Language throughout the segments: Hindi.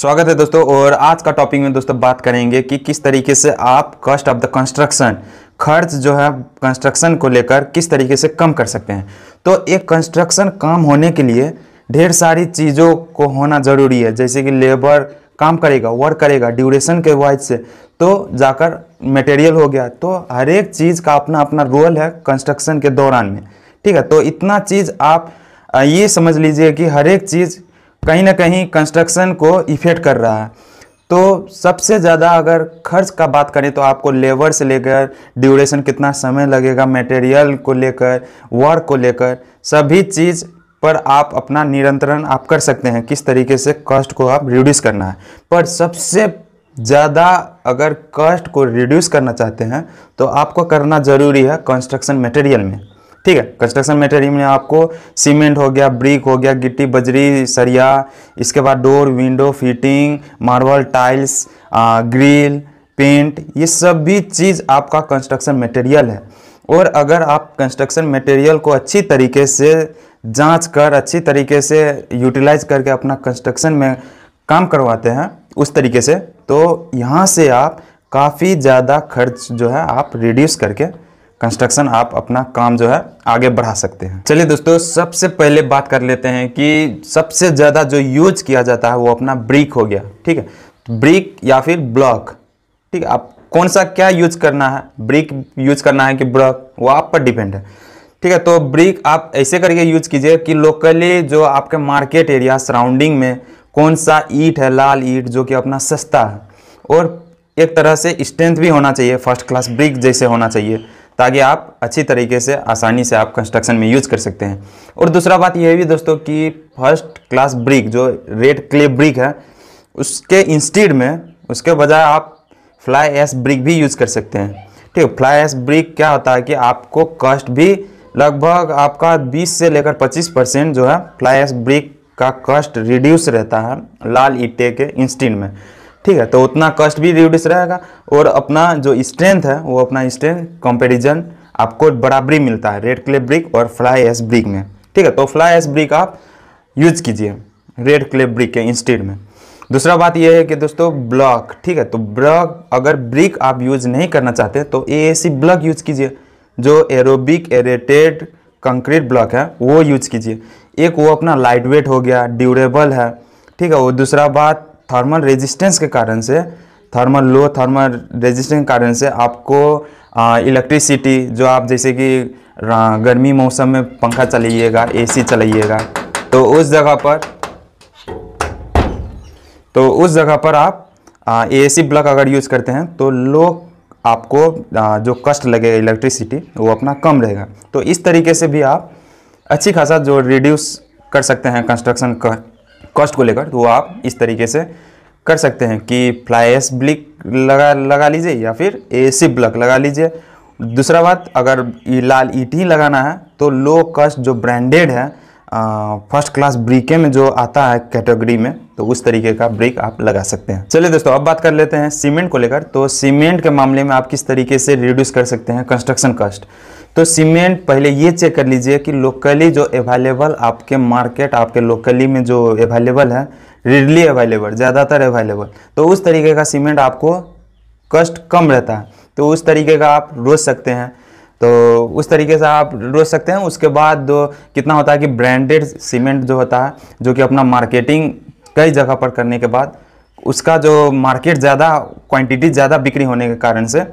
स्वागत है दोस्तों और आज का टॉपिक में दोस्तों बात करेंगे कि किस तरीके से आप कॉस्ट ऑफ द कंस्ट्रक्शन खर्च जो है कंस्ट्रक्शन को लेकर किस तरीके से कम कर सकते हैं तो एक कंस्ट्रक्शन काम होने के लिए ढेर सारी चीज़ों को होना ज़रूरी है जैसे कि लेबर काम करेगा वर्क करेगा ड्यूरेशन के वाइज से तो जाकर मटेरियल हो गया तो हर एक चीज़ का अपना अपना रोल है कंस्ट्रक्शन के दौरान में ठीक है तो इतना चीज़ आप ये समझ लीजिए कि हर एक चीज़ कहीं ना कहीं कंस्ट्रक्शन को इफेक्ट कर रहा है तो सबसे ज़्यादा अगर खर्च का बात करें तो आपको लेबर से लेकर ड्यूरेशन कितना समय लगेगा मटेरियल को लेकर वर्क को लेकर सभी चीज़ पर आप अपना निरंतरण आप कर सकते हैं किस तरीके से कॉस्ट को आप रिड्यूस करना है पर सबसे ज़्यादा अगर कॉस्ट को रिड्यूस करना चाहते हैं तो आपको करना ज़रूरी है कंस्ट्रक्शन मटेरियल में ठीक है कंस्ट्रक्शन मटेरियल में आपको सीमेंट हो गया ब्रिक हो गया गिट्टी बजरी सरिया इसके बाद door window fitting marble tiles grill paint ये सभी चीज़ आपका कंस्ट्रक्शन मटेरियल है और अगर आप कंस्ट्रक्शन मटेरियल को अच्छी तरीके से जांच कर अच्छी तरीके से यूटिलाइज करके अपना कंस्ट्रक्शन में काम करवाते हैं उस तरीके से तो यहाँ से आप काफ़ी ज़्यादा खर्च जो है आप रिड्यूस करके कंस्ट्रक्शन आप अपना काम जो है आगे बढ़ा सकते हैं चलिए दोस्तों सबसे पहले बात कर लेते हैं कि सबसे ज़्यादा जो यूज किया जाता है वो अपना ब्रिक हो गया ठीक है तो ब्रिक या फिर ब्लॉक ठीक है आप कौन सा क्या यूज करना है ब्रिक यूज करना है कि ब्लॉक वो आप पर डिपेंड है ठीक है तो ब्रिक आप ऐसे करके यूज कीजिए कि लोकली जो आपके मार्केट एरिया सराउंडिंग में कौन सा ईट है लाल ईट जो कि अपना सस्ता है और एक तरह से स्ट्रेंथ भी होना चाहिए फर्स्ट क्लास ब्रिक जैसे होना चाहिए ताकि आप अच्छी तरीके से आसानी से आप कंस्ट्रक्शन में यूज़ कर सकते हैं और दूसरा बात यह भी दोस्तों कि फर्स्ट क्लास ब्रिक जो रेड क्ले ब्रिक है उसके इंस्टीड में उसके बजाय आप फ्लाई एस ब्रिक भी यूज़ कर सकते हैं ठीक है फ्लाई एस ब्रिक क्या होता है कि आपको कॉस्ट भी लगभग आपका 20 से लेकर 25 परसेंट जो है फ्लाई एस ब्रिक का कॉस्ट रिड्यूस रहता है लाल ईटे के इंस्टीड में ठीक है तो उतना कस्ट भी रिड्यूस रहेगा और अपना जो स्ट्रेंथ है वो अपना स्ट्रेंथ कंपेरिजन आपको बराबरी मिलता है रेड क्ले ब्रिक और फ्लाई एस ब्रिक में ठीक है तो फ्लाई एस ब्रिक आप यूज कीजिए रेड क्ले ब्रिक के इंस्टीट में दूसरा बात यह है कि दोस्तों ब्लॉक ठीक है तो ब्लॉक अगर ब्रिक आप यूज नहीं करना चाहते तो ए ब्लॉक यूज कीजिए जो एरोबिक एरेटेड कंक्रीट ब्लॉक है वो यूज कीजिए एक वो अपना लाइट वेट हो गया ड्यूरेबल है ठीक है वो दूसरा बात थर्मल रेजिस्टेंस के कारण से थर्मल लो थर्मल रेजिस्टेंस के कारण से आपको इलेक्ट्रिसिटी जो आप जैसे कि गर्मी मौसम में पंखा चलाइएगा एसी चलाइएगा तो उस जगह पर तो उस जगह पर आप ए सी प्लग अगर यूज़ करते हैं तो लो आपको आ, जो कष्ट लगेगा इलेक्ट्रिसिटी वो अपना कम रहेगा तो इस तरीके से भी आप अच्छी खासा जो रिड्यूस कर सकते हैं कंस्ट्रक्शन कर कॉस्ट को लेकर तो वो आप इस तरीके से कर सकते हैं कि फ्लाई एस ब्लिक लगा लगा लीजिए या फिर ए सी ब्लक लगा लीजिए दूसरा बात अगर लाल ईटी लगाना है तो लो कॉस्ट जो ब्रांडेड है फर्स्ट क्लास ब्रिके में जो आता है कैटेगरी में तो उस तरीके का ब्रिक आप लगा सकते हैं चलिए दोस्तों अब बात कर लेते हैं सीमेंट को लेकर तो सीमेंट के मामले में आप किस तरीके से रिड्यूस कर सकते हैं कंस्ट्रक्शन कॉस्ट तो सीमेंट पहले ये चेक कर लीजिए कि लोकली जो अवेलेबल आपके मार्केट आपके लोकली में जो अवेलेबल है रेडली अवेलेबल ज़्यादातर अवेलेबल तो उस तरीके का सीमेंट आपको कष्ट कम रहता है तो उस तरीके का आप रोज सकते हैं तो उस तरीके से आप रोज सकते हैं उसके बाद कितना होता है कि ब्रांडेड सीमेंट जो होता है जो कि अपना मार्केटिंग कई जगह पर करने के बाद उसका जो मार्केट ज़्यादा क्वांटिटी ज़्यादा बिक्री होने के कारण से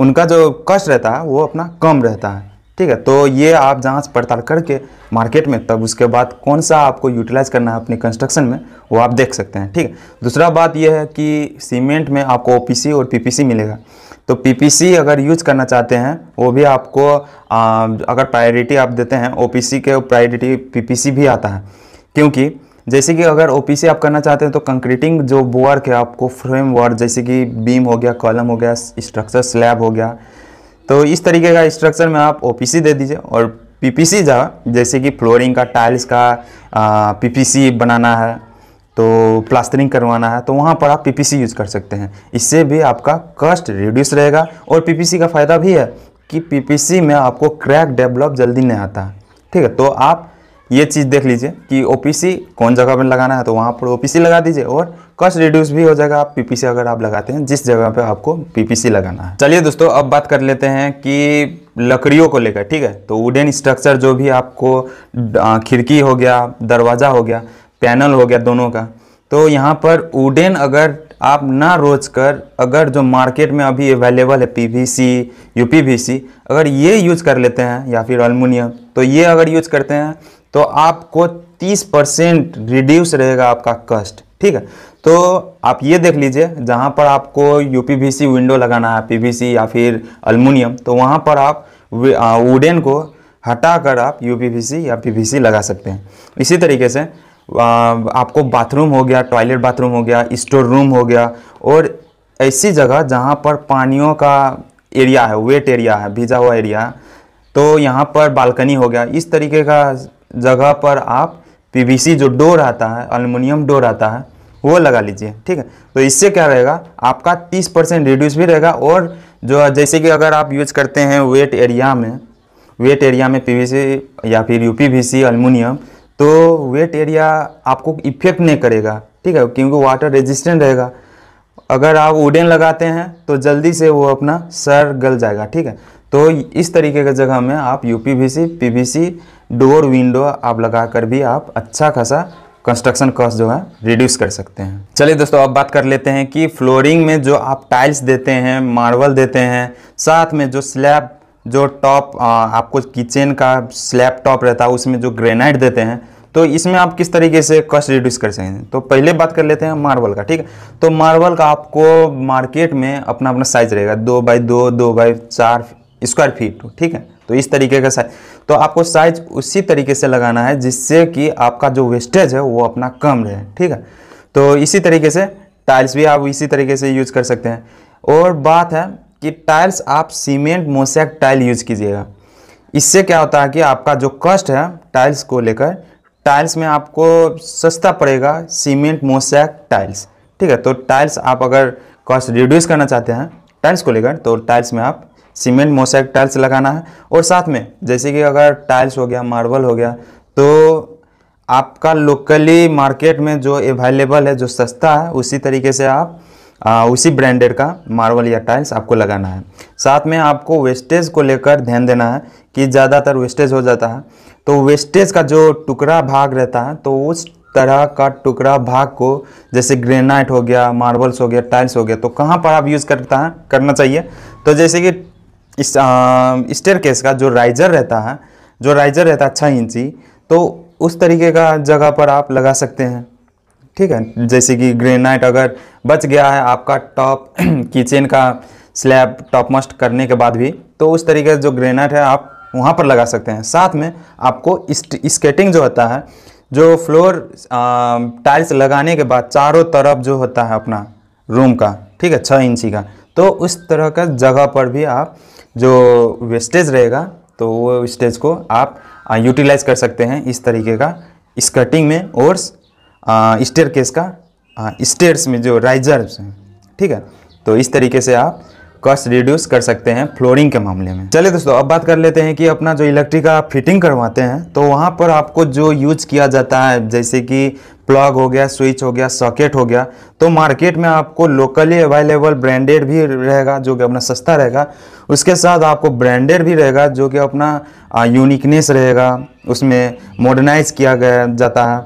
उनका जो कष्ट रहता है वो अपना कम रहता है ठीक है तो ये आप जांच पड़ताल करके मार्केट में तब उसके बाद कौन सा आपको यूटिलाइज़ करना है अपने कंस्ट्रक्शन में वो आप देख सकते हैं ठीक है दूसरा बात यह है कि सीमेंट में आपको ओ और पी मिलेगा तो पी अगर यूज करना चाहते हैं वो भी आपको आ, अगर प्रायोरिटी आप देते हैं ओ के प्रायोरिटी पी भी आता है क्योंकि जैसे कि अगर ओ आप करना चाहते हैं तो कंक्रीटिंग जो वर्क है आपको फ्रेम वर्क जैसे कि बीम हो गया कॉलम हो गया स्ट्रक्चर स्लैब हो गया तो इस तरीके का स्ट्रक्चर में आप ओ दे दीजिए और पीपीसी जगह जैसे कि फ्लोरिंग का टाइल्स का पीपीसी बनाना है तो प्लास्टरिंग करवाना है तो वहाँ पर आप पी यूज़ कर सकते हैं इससे भी आपका कॉस्ट रिड्यूस रहेगा और पी का फ़ायदा भी है कि पी में आपको क्रैक डेवलप जल्दी नहीं आता ठीक है तो आप ये चीज़ देख लीजिए कि ओ कौन जगह पर लगाना है तो वहाँ पर ओ लगा दीजिए और कॉस्ट रिड्यूस भी हो जाएगा आप पीपीसी अगर आप लगाते हैं जिस जगह पे आपको पीपीसी लगाना है चलिए दोस्तों अब बात कर लेते हैं कि लकड़ियों को लेकर ठीक है तो वुडन स्ट्रक्चर जो भी आपको खिड़की हो गया दरवाज़ा हो गया पैनल हो गया दोनों का तो यहाँ पर वुडन अगर आप ना रोज कर अगर जो मार्केट में अभी अवेलेबल है पीवीसी यूपीवीसी अगर ये यूज़ कर लेते हैं या फिर अलमुनियम तो ये अगर यूज़ करते हैं तो आपको 30 परसेंट रिड्यूस रहेगा आपका कस्ट ठीक है तो आप ये देख लीजिए जहाँ पर आपको यू विंडो लगाना है पी या फिर अल्मोनियम तो वहाँ पर आप वुडन को हटा कर आप यू या पी लगा सकते हैं इसी तरीके से आपको बाथरूम हो गया टॉयलेट बाथरूम हो गया स्टोर रूम हो गया और ऐसी जगह जहाँ पर पानियों का एरिया है वेट एरिया है भीजा हुआ एरिया है तो यहाँ पर बालकनी हो गया इस तरीके का जगह पर आप पीवीसी जो डोर आता है अल्मोनियम डोर आता है वो लगा लीजिए ठीक है तो इससे क्या रहेगा आपका 30 परसेंट रिड्यूस भी रहेगा और जो जैसे कि अगर आप यूज करते हैं वेट एरिया में वेट एरिया में पीवीसी या फिर यू पी अल्मोनियम तो वेट एरिया आपको इफेक्ट नहीं करेगा ठीक है क्योंकि वाटर रेजिस्टेंट रहेगा अगर आप वुडन लगाते हैं तो जल्दी से वो अपना सर गल जाएगा ठीक है तो इस तरीके की जगह में आप यू पी डोर विंडो आप लगा कर भी आप अच्छा खासा कंस्ट्रक्शन कॉस्ट जो है रिड्यूस कर सकते हैं चलिए दोस्तों अब बात कर लेते हैं कि फ्लोरिंग में जो आप टाइल्स देते हैं मार्बल देते हैं साथ में जो स्लैब जो टॉप आपको किचन का स्लैब टॉप रहता है उसमें जो ग्रेनाइट देते हैं तो इसमें आप किस तरीके से कॉस्ट रिड्यूस कर सकते हैं तो पहले बात कर लेते हैं मार्बल का ठीक है तो मार्बल का आपको मार्केट में अपना अपना साइज रहेगा दो बाई दो दो बाई चार स्क्वायर फीट ठीक है तो इस तरीके का साइज तो आपको साइज उसी तरीके से लगाना है जिससे कि आपका जो वेस्टेज है वो अपना कम रहे ठीक है तो इसी तरीके से टाइल्स भी आप इसी तरीके से यूज कर सकते हैं और बात है कि टाइल्स आप सीमेंट मोसैक टाइल यूज कीजिएगा इससे क्या होता है कि आपका जो कॉस्ट है टाइल्स को लेकर टाइल्स में आपको सस्ता पड़ेगा सीमेंट मोसैक टाइल्स ठीक है तो टाइल्स आप अगर कॉस्ट रिड्यूस करना चाहते हैं टाइल्स को लेकर तो टाइल्स में आप सीमेंट मोसाइक टाइल्स लगाना है और साथ में जैसे कि अगर टाइल्स हो गया मार्बल हो गया तो आपका लोकली मार्केट में जो अवेलेबल है जो सस्ता है उसी तरीके से आप आ, उसी ब्रांडेड का मार्बल या टाइल्स आपको लगाना है साथ में आपको वेस्टेज को लेकर ध्यान देना है कि ज़्यादातर वेस्टेज हो जाता है तो वेस्टेज का जो टुकड़ा भाग रहता है तो उस तरह का टुकड़ा भाग को जैसे ग्रेनाइट हो गया मार्बल्स हो गया टाइल्स हो गया तो कहाँ पर आप यूज़ करता है करना चाहिए तो जैसे कि इस्टेयर स्टेयर केस का जो राइजर रहता है जो राइजर रहता है छः इंची तो उस तरीके का जगह पर आप लगा सकते हैं ठीक है जैसे कि ग्रेनाइट अगर बच गया है आपका टॉप किचन का स्लैब टॉप मस्ट करने के बाद भी तो उस तरीके से जो ग्रेनाइट है आप वहाँ पर लगा सकते हैं साथ में आपको स्केटिंग जो होता है जो फ्लोर टाइल्स लगाने के बाद चारों तरफ जो होता है अपना रूम का ठीक है छः इंची का तो उस तरह का जगह पर भी आप जो वेस्टेज रहेगा तो वो वेस्टेज को आप यूटिलाइज कर सकते हैं इस तरीके का स्कर्टिंग में और स्टेयर केस का स्टेयर्स में जो राइजर्स हैं ठीक है तो इस तरीके से आप कॉस्ट रिड्यूस कर सकते हैं फ्लोरिंग के मामले में चलिए दोस्तों अब बात कर लेते हैं कि अपना जो इलेक्ट्रिक का फिटिंग करवाते हैं तो वहाँ पर आपको जो यूज किया जाता है जैसे कि प्लग हो गया स्विच हो गया सॉकेट हो गया तो मार्केट में आपको लोकली अवेलेबल ब्रांडेड भी रहेगा जो कि अपना सस्ता रहेगा उसके साथ आपको ब्रांडेड भी रहेगा जो कि अपना यूनिकनेस रहेगा उसमें मॉडर्नाइज किया गया जाता है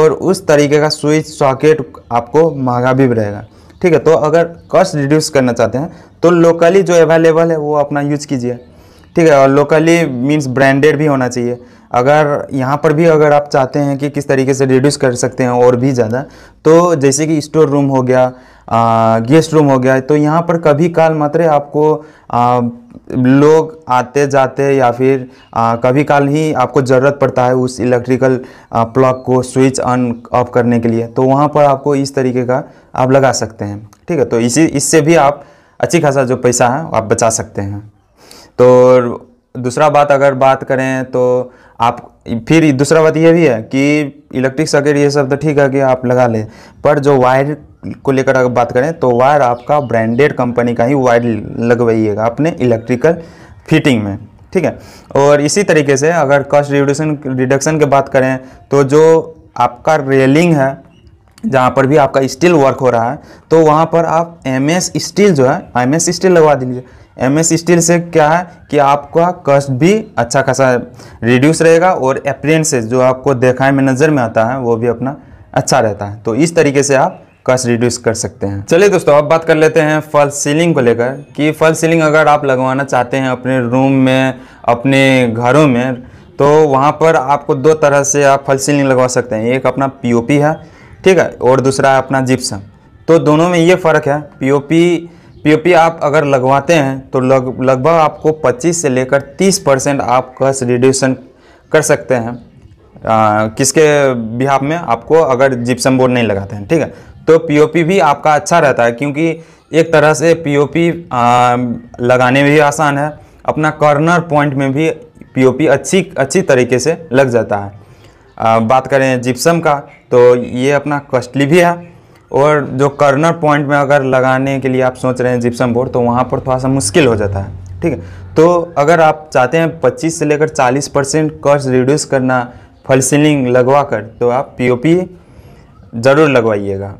और उस तरीके का स्विच सॉकेट आपको महंगा भी रहेगा ठीक है तो अगर कॉस्ट रिड्यूस करना चाहते हैं तो लोकली जो अवेलेबल है वो अपना यूज कीजिए ठीक है और लोकली मीन्स ब्रांडेड भी होना चाहिए अगर यहाँ पर भी अगर आप चाहते हैं कि किस तरीके से रिड्यूस कर सकते हैं और भी ज़्यादा तो जैसे कि स्टोर रूम हो गया गेस्ट रूम हो गया तो यहाँ पर कभी काल मात्र आपको आ, लोग आते जाते या फिर आ, कभी काल ही आपको ज़रूरत पड़ता है उस इलेक्ट्रिकल प्लग को स्विच ऑन ऑफ करने के लिए तो वहाँ पर आपको इस तरीके का आप लगा सकते हैं ठीक है तो इसी इससे भी आप अच्छी खासा जो पैसा है आप बचा सकते हैं तो दूसरा बात अगर बात करें तो आप फिर दूसरा बात यह भी है कि इलेक्ट्रिक सर्किट ये सब तो ठीक है कि आप लगा लें पर जो वायर को लेकर अगर बात करें तो वायर आपका ब्रांडेड कंपनी का ही वायर लगवाइएगा अपने इलेक्ट्रिकल फिटिंग में ठीक है और इसी तरीके से अगर कॉस्ट रिड्यूशन रिडक्शन की बात करें तो जो आपका रेलिंग है जहाँ पर भी आपका स्टील वर्क हो रहा है तो वहाँ पर आप एम एस स्टील जो है एम एस स्टील लगवा दीजिए एम एस स्टील से क्या है कि आपका कस्ट भी अच्छा खासा रिड्यूस रहेगा और अप्रियंस जो आपको देखाए में नज़र में आता है वो भी अपना अच्छा रहता है तो इस तरीके से आप कस्ट रिड्यूस कर सकते हैं चलिए दोस्तों अब बात कर लेते हैं फल सीलिंग को लेकर कि फल सीलिंग अगर आप लगवाना चाहते हैं अपने रूम में अपने घरों में तो वहाँ पर आपको दो तरह से आप फल सीलिंग लगवा सकते हैं एक अपना पीओपी है ठीक है और दूसरा है अपना जिप्सम तो दोनों में ये फ़र्क है पी पीओपी आप अगर लगवाते हैं तो लग लगभग आपको 25 से लेकर 30 परसेंट आप कस्ट रिड्यूशन कर सकते हैं आ, किसके बिहाफ में आपको अगर जिप्सम बोर्ड नहीं लगाते हैं ठीक है तो पीओपी भी आपका अच्छा रहता है क्योंकि एक तरह से पीओपी लगाने में भी आसान है अपना कॉर्नर पॉइंट में भी पीओपी अच्छी अच्छी तरीके से लग जाता है आ, बात करें जिप्सम का तो ये अपना कॉस्टली भी है और जो कर्नर पॉइंट में अगर लगाने के लिए आप सोच रहे हैं जिप्सम बोर्ड तो वहाँ पर थोड़ा सा मुश्किल हो जाता है ठीक है तो अगर आप चाहते हैं 25 से लेकर 40 परसेंट कॉस्ट रिड्यूस करना फल सीलिंग लगवा कर तो आप पीओपी ज़रूर लगवाइएगा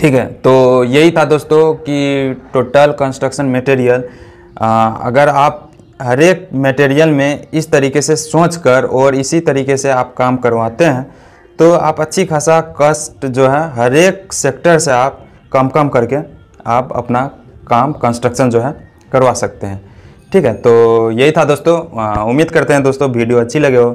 ठीक है तो यही था दोस्तों कि टोटल कंस्ट्रक्शन मटेरियल अगर आप हर एक मटेरियल में इस तरीके से सोच कर और इसी तरीके से आप काम करवाते हैं तो आप अच्छी खासा कष्ट जो है हर एक सेक्टर से आप कम कम करके आप अपना काम कंस्ट्रक्शन जो है करवा सकते हैं ठीक है तो यही था दोस्तों उम्मीद करते हैं दोस्तों वीडियो अच्छी लगे हो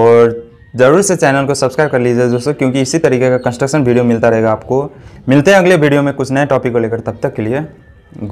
और ज़रूर से चैनल को सब्सक्राइब कर लीजिए दोस्तों क्योंकि इसी तरीके का कंस्ट्रक्शन वीडियो मिलता रहेगा आपको मिलते हैं अगले वीडियो में कुछ नए टॉपिक को लेकर तब तक के लिए गुड